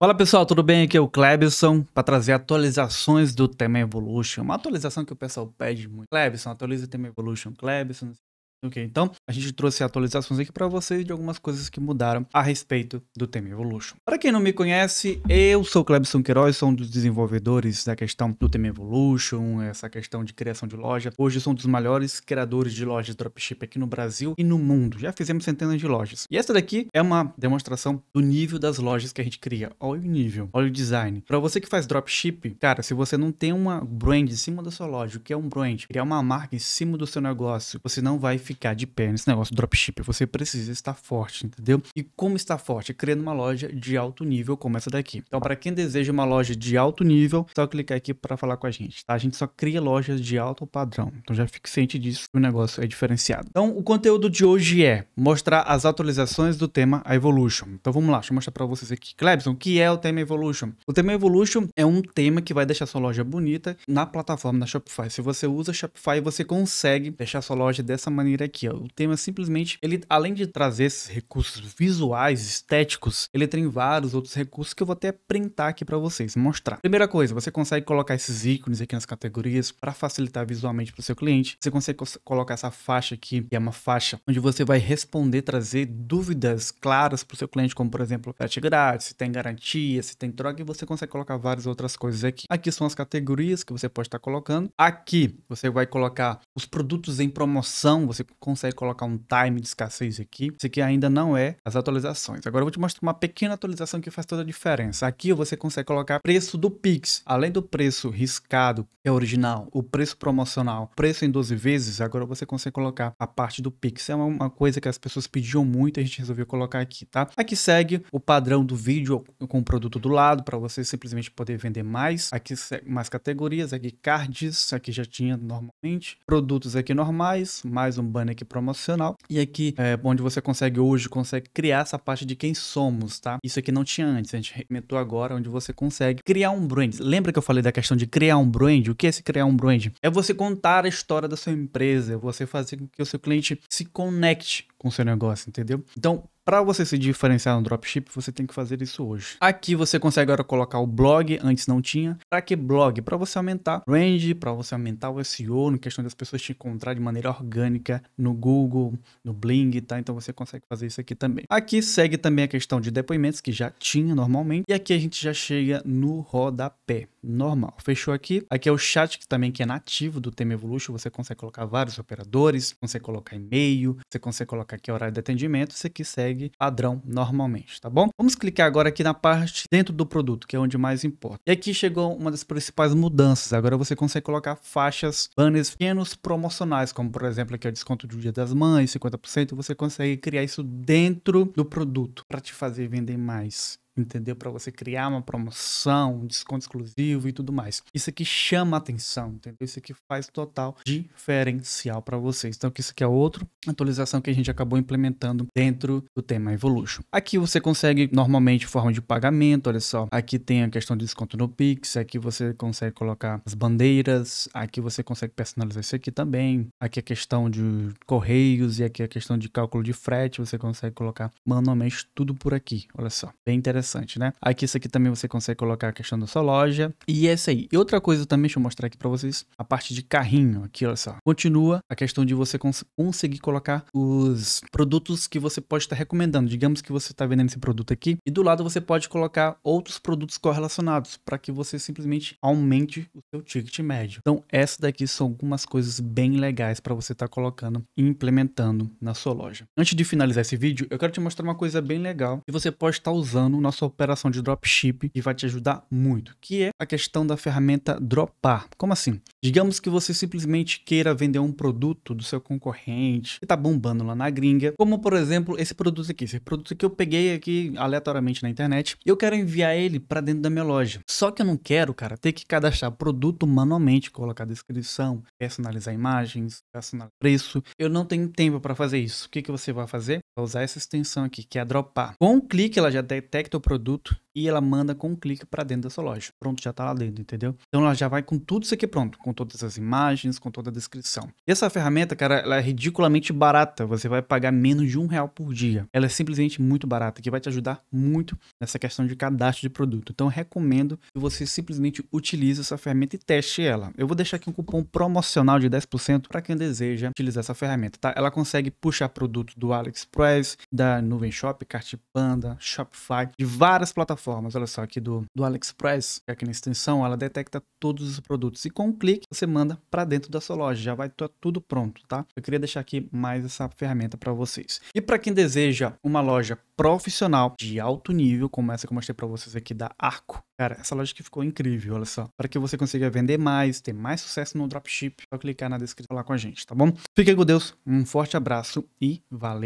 Fala pessoal, tudo bem? Aqui é o Clebson para trazer atualizações do Tema Evolution. Uma atualização que o pessoal pede muito. Clebson, atualiza o Tema Evolution. Clebson, Ok, então a gente trouxe atualizações aqui para vocês de algumas coisas que mudaram a respeito do Team Evolution. Para quem não me conhece, eu sou Clebson Queiroz, sou um dos desenvolvedores da questão do Team Evolution, essa questão de criação de loja. Hoje sou um dos maiores criadores de lojas dropship aqui no Brasil e no mundo. Já fizemos centenas de lojas. E essa daqui é uma demonstração do nível das lojas que a gente cria. Olha o nível, olha o design. Para você que faz dropship, cara, se você não tem uma brand em cima da sua loja, o que é um brand? Criar uma marca em cima do seu negócio, você não vai ficar de pé nesse negócio dropship, você precisa estar forte, entendeu? E como estar forte? Criando uma loja de alto nível como essa daqui. Então, para quem deseja uma loja de alto nível, só clicar aqui para falar com a gente, tá? A gente só cria lojas de alto padrão. Então, já fique ciente disso, o negócio é diferenciado. Então, o conteúdo de hoje é mostrar as atualizações do tema Evolution. Então, vamos lá, deixa eu mostrar para vocês aqui. Clebson, o que é o tema Evolution? O tema Evolution é um tema que vai deixar sua loja bonita na plataforma da Shopify. Se você usa Shopify, você consegue deixar sua loja dessa maneira aqui, ó. O tema simplesmente, ele além de trazer esses recursos visuais, estéticos, ele tem vários outros recursos que eu vou até printar aqui para vocês, mostrar. Primeira coisa, você consegue colocar esses ícones aqui nas categorias para facilitar visualmente para o seu cliente. Você consegue colocar essa faixa aqui, que é uma faixa onde você vai responder, trazer dúvidas claras para o seu cliente, como por exemplo, frete grátis, se tem garantia, se tem troca, e você consegue colocar várias outras coisas aqui. Aqui são as categorias que você pode estar tá colocando. Aqui você vai colocar os produtos em promoção, você consegue colocar um time de escassez aqui. isso aqui ainda não é as atualizações. Agora eu vou te mostrar uma pequena atualização que faz toda a diferença. Aqui você consegue colocar preço do Pix. Além do preço riscado, que é original, o preço promocional, preço em 12 vezes, agora você consegue colocar a parte do Pix. É uma coisa que as pessoas pediam muito e a gente resolveu colocar aqui, tá? Aqui segue o padrão do vídeo com o produto do lado, para você simplesmente poder vender mais. Aqui mais categorias, aqui cards, aqui já tinha normalmente. Produtos aqui normais, mais um banner aqui promocional. E aqui é onde você consegue hoje, consegue criar essa parte de quem somos, tá? Isso aqui não tinha antes, a gente remetou agora, onde você consegue criar um brand. Lembra que eu falei da questão de criar um brand? O que é se criar um brand? É você contar a história da sua empresa, é você fazer com que o seu cliente se conecte com seu negócio, entendeu? Então, para você se diferenciar no dropship, você tem que fazer isso hoje. Aqui você consegue agora colocar o blog, antes não tinha. Para que blog? Para você aumentar range, para você aumentar o SEO, na questão das pessoas te encontrar de maneira orgânica no Google, no Bling, tá? Então você consegue fazer isso aqui também. Aqui segue também a questão de depoimentos que já tinha normalmente e aqui a gente já chega no rodapé normal. Fechou aqui? Aqui é o chat que também que é nativo do Tema Evolution, você consegue colocar vários operadores, consegue colocar e-mail, você consegue colocar coloca aqui horário de atendimento, isso aqui segue padrão normalmente, tá bom? Vamos clicar agora aqui na parte dentro do produto, que é onde mais importa. E aqui chegou uma das principais mudanças, agora você consegue colocar faixas, banners pequenos promocionais, como por exemplo aqui é o desconto do dia das mães, 50%, você consegue criar isso dentro do produto para te fazer vender mais entendeu? Para você criar uma promoção, um desconto exclusivo e tudo mais. Isso aqui chama atenção, entendeu? Isso aqui faz total diferencial para vocês. Então, isso aqui é outra atualização que a gente acabou implementando dentro do tema Evolution. Aqui você consegue normalmente forma de pagamento, olha só. Aqui tem a questão de desconto no Pix, aqui você consegue colocar as bandeiras, aqui você consegue personalizar isso aqui também. Aqui a é questão de correios e aqui a é questão de cálculo de frete, você consegue colocar manualmente tudo por aqui. Olha só, bem interessante interessante, né? Aqui, isso aqui também você consegue colocar a questão da sua loja. E é isso aí. E outra coisa também, deixa eu mostrar aqui para vocês, a parte de carrinho, aqui, olha só. Continua a questão de você cons conseguir colocar os produtos que você pode estar recomendando. Digamos que você está vendendo esse produto aqui, e do lado você pode colocar outros produtos correlacionados, para que você simplesmente aumente o seu ticket médio. Então, essas daqui são algumas coisas bem legais para você estar tá colocando e implementando na sua loja. Antes de finalizar esse vídeo, eu quero te mostrar uma coisa bem legal que você pode estar tá usando nosso sua operação de dropship e vai te ajudar muito, que é a questão da ferramenta dropar. Como assim? Digamos que você simplesmente queira vender um produto do seu concorrente que tá bombando lá na gringa, como por exemplo esse produto aqui. Esse produto que eu peguei aqui aleatoriamente na internet, eu quero enviar ele para dentro da minha loja. Só que eu não quero, cara, ter que cadastrar produto manualmente, colocar descrição, personalizar imagens, personalizar preço. Eu não tenho tempo para fazer isso. O que, que você vai fazer? Vai usar essa extensão aqui, que é dropar. Com um clique, ela já detecta o produto e ela manda com um clique para dentro da sua loja. Pronto, já está lá dentro, entendeu? Então ela já vai com tudo isso aqui pronto, com todas as imagens, com toda a descrição. E essa ferramenta, cara, ela é ridiculamente barata. Você vai pagar menos de um real por dia. Ela é simplesmente muito barata, que vai te ajudar muito nessa questão de cadastro de produto. Então recomendo que você simplesmente utilize essa ferramenta e teste ela. Eu vou deixar aqui um cupom promocional de 10% para quem deseja utilizar essa ferramenta, tá? Ela consegue puxar produto do AliExpress, da Nuvem Shop, Panda, Shopify, de várias plataformas plataformas. Olha só, aqui do, do AliExpress, é aqui na extensão, ela detecta todos os produtos. E com um clique, você manda para dentro da sua loja. Já vai tá tudo pronto, tá? Eu queria deixar aqui mais essa ferramenta para vocês. E para quem deseja uma loja profissional de alto nível, como essa que eu mostrei para vocês aqui da Arco. Cara, essa loja que ficou incrível, olha só. Para que você consiga vender mais, ter mais sucesso no dropship, só clicar na descrição lá com a gente, tá bom? Fiquem com Deus, um forte abraço e valeu!